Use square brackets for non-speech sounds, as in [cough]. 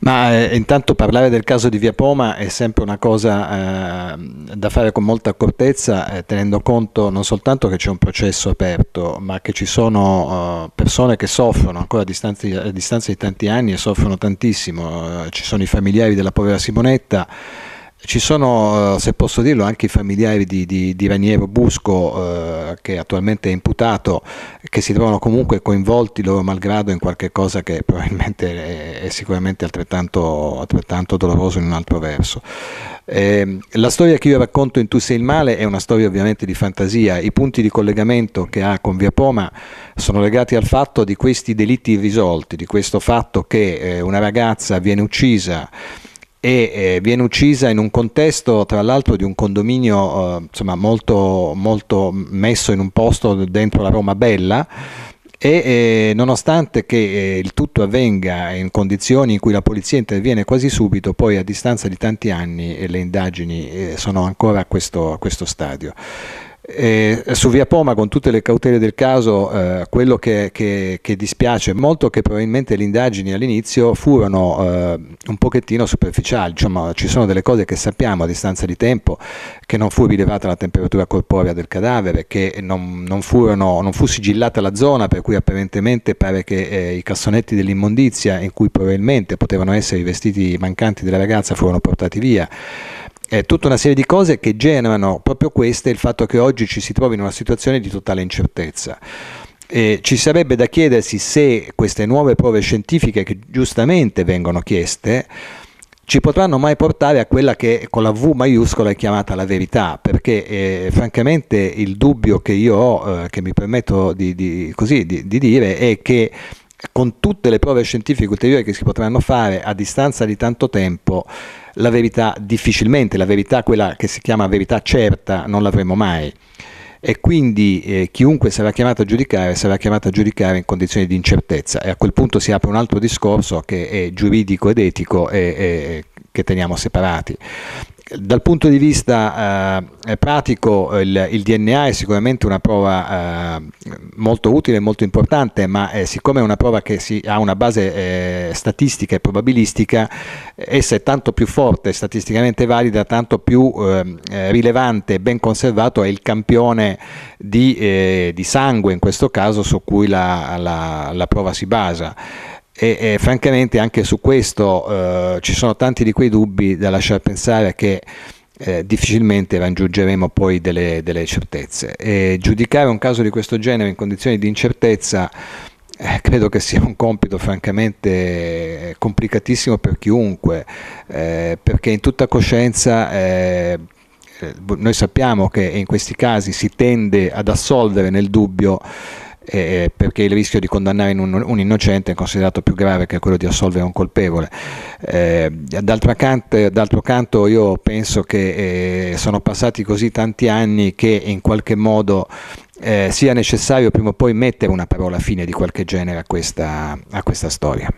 Ma eh, intanto parlare del caso di Via Poma è sempre una cosa eh, da fare con molta accortezza, eh, tenendo conto non soltanto che c'è un processo aperto, ma che ci sono eh, persone che soffrono ancora a distanza, a distanza, di tanti anni e soffrono tantissimo. Eh, ci sono i familiari della povera Simonetta ci sono, eh, se posso dirlo, anche i familiari di, di, di Raniero Busco, eh, che attualmente è imputato, che si trovano comunque coinvolti loro malgrado in qualche cosa che [laughs] probabilmente è, è sicuramente altrettanto, altrettanto, doloroso in un altro verso. Eh, la storia che io racconto in Tu sei il male è una storia ovviamente di fantasia, i punti di collegamento che ha con Via Poma sono legati al fatto di questi delitti irrisolti, di questo fatto che eh, una ragazza viene uccisa e eh, viene uccisa in un contesto tra l'altro di un condominio eh, insomma, molto, molto messo in un posto dentro la Roma Bella e eh, nonostante che eh, il tutto avvenga in condizioni in cui la polizia interviene quasi subito, poi a distanza di tanti anni eh, le indagini eh, sono ancora a questo, a questo stadio. E su Via Poma, con tutte le cautele del caso, eh, quello che, che, che, dispiace molto è che probabilmente le indagini all'inizio furono eh, un pochettino superficiali, diciamo, ci sono delle cose che sappiamo a distanza di tempo, che non fu rilevata la temperatura corporea del cadavere, che non, non, furono, non fu sigillata la zona, per cui apparentemente pare che eh, i cassonetti dell'immondizia, in cui probabilmente potevano essere i vestiti mancanti della ragazza, furono portati via eh, tutta una serie di cose che generano proprio queste il fatto che oggi ci si trovi in una situazione di totale incertezza. Eh, ci sarebbe da chiedersi se queste nuove prove scientifiche che giustamente vengono chieste ci potranno mai portare a quella che con la V maiuscola è chiamata la verità, perché eh, francamente il dubbio che io ho, eh, che mi permetto di, di, così, di, di dire, è che con tutte le prove scientifiche ulteriori che si potranno fare a distanza di tanto tempo, la verità difficilmente, la verità quella che si chiama verità certa, non l'avremo mai. E quindi eh, chiunque sarà chiamato a giudicare sarà chiamato a giudicare in condizioni di incertezza e a quel punto si apre un altro discorso che è giuridico ed etico e, e che teniamo separati. Dal punto di vista eh, pratico il, il, DNA è sicuramente una prova eh, molto utile e molto importante, ma eh, siccome è una prova che si, ha una base eh, statistica e probabilistica, eh, essa è tanto più forte, statisticamente valida, tanto più eh, rilevante e ben conservato è il campione di, di, sangue, in questo caso, su cui la, la, la prova si basa e, e francamente anche su questo eh, ci sono tanti di quei dubbi da lasciare pensare che eh, difficilmente raggiungeremo poi delle, delle certezze. E giudicare un caso di questo genere in condizioni di incertezza eh, credo che sia un compito francamente eh, complicatissimo per chiunque, eh, perché in tutta coscienza eh, noi sappiamo che in questi casi si tende ad assolvere nel dubbio eh, perché il rischio di condannare un, un, innocente è considerato più grave che quello di assolvere un colpevole. Eh, d'altro canto io penso che eh, sono passati così tanti anni che in qualche modo eh, sia necessario prima o poi mettere una parola fine di qualche genere a questa, a questa storia.